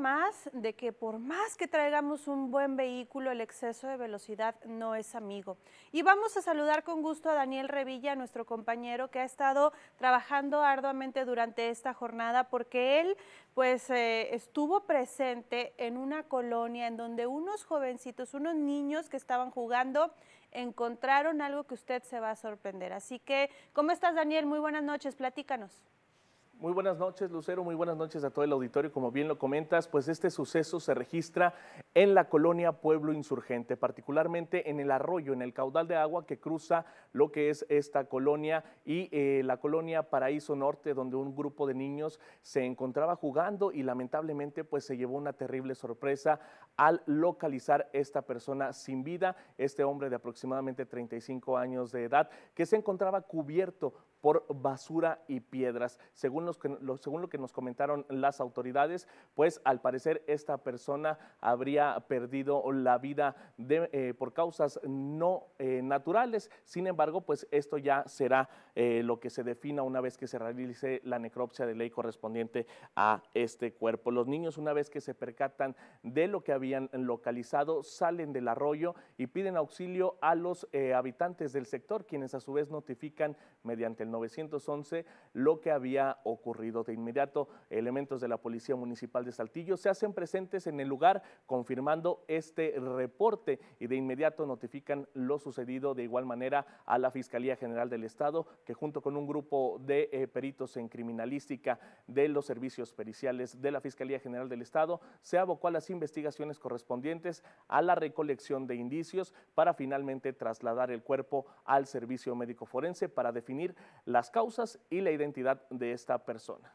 más de que por más que traigamos un buen vehículo, el exceso de velocidad no es amigo. Y vamos a saludar con gusto a Daniel Revilla, nuestro compañero que ha estado trabajando arduamente durante esta jornada porque él pues eh, estuvo presente en una colonia en donde unos jovencitos, unos niños que estaban jugando encontraron algo que usted se va a sorprender. Así que, ¿cómo estás Daniel? Muy buenas noches, platícanos. Muy buenas noches, Lucero. Muy buenas noches a todo el auditorio. Como bien lo comentas, pues este suceso se registra en la colonia Pueblo Insurgente, particularmente en el arroyo, en el caudal de agua que cruza lo que es esta colonia y eh, la colonia Paraíso Norte, donde un grupo de niños se encontraba jugando y lamentablemente pues se llevó una terrible sorpresa al localizar esta persona sin vida, este hombre de aproximadamente 35 años de edad, que se encontraba cubierto por basura y piedras. Según según lo que nos comentaron las autoridades, pues al parecer esta persona habría perdido la vida eh, por causas no eh, naturales. Sin embargo, pues esto ya será eh, lo que se defina una vez que se realice la necropsia de ley correspondiente a este cuerpo. Los niños, una vez que se percatan de lo que habían localizado, salen del arroyo y piden auxilio a los habitantes del sector, quienes a su vez notifican mediante el 911 lo que había ocurrido ocurrido. De inmediato, elementos de la Policía Municipal de Saltillo se hacen presentes en el lugar confirmando este reporte y de inmediato notifican lo sucedido de igual manera a la Fiscalía General del Estado, que junto con un grupo de eh, peritos en criminalística de los servicios periciales de la Fiscalía General del Estado, se abocó a las investigaciones correspondientes a la recolección de indicios para finalmente trasladar el cuerpo al servicio médico forense para definir las causas y la identidad de esta persona.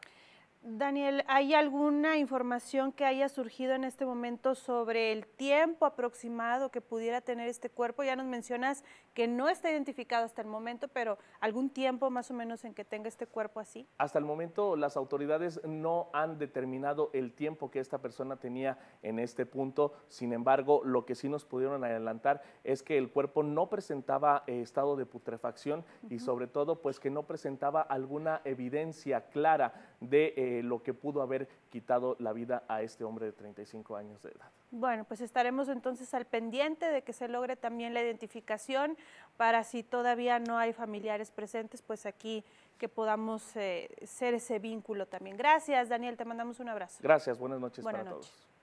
Daniel, ¿hay alguna información que haya surgido en este momento sobre el tiempo aproximado que pudiera tener este cuerpo? Ya nos mencionas que no está identificado hasta el momento, pero ¿algún tiempo más o menos en que tenga este cuerpo así? Hasta el momento las autoridades no han determinado el tiempo que esta persona tenía en este punto. Sin embargo, lo que sí nos pudieron adelantar es que el cuerpo no presentaba eh, estado de putrefacción y sobre todo pues que no presentaba alguna evidencia clara de... Eh, eh, lo que pudo haber quitado la vida a este hombre de 35 años de edad. Bueno, pues estaremos entonces al pendiente de que se logre también la identificación para si todavía no hay familiares presentes, pues aquí que podamos hacer eh, ser ese vínculo también. Gracias, Daniel, te mandamos un abrazo. Gracias, buenas noches para todos.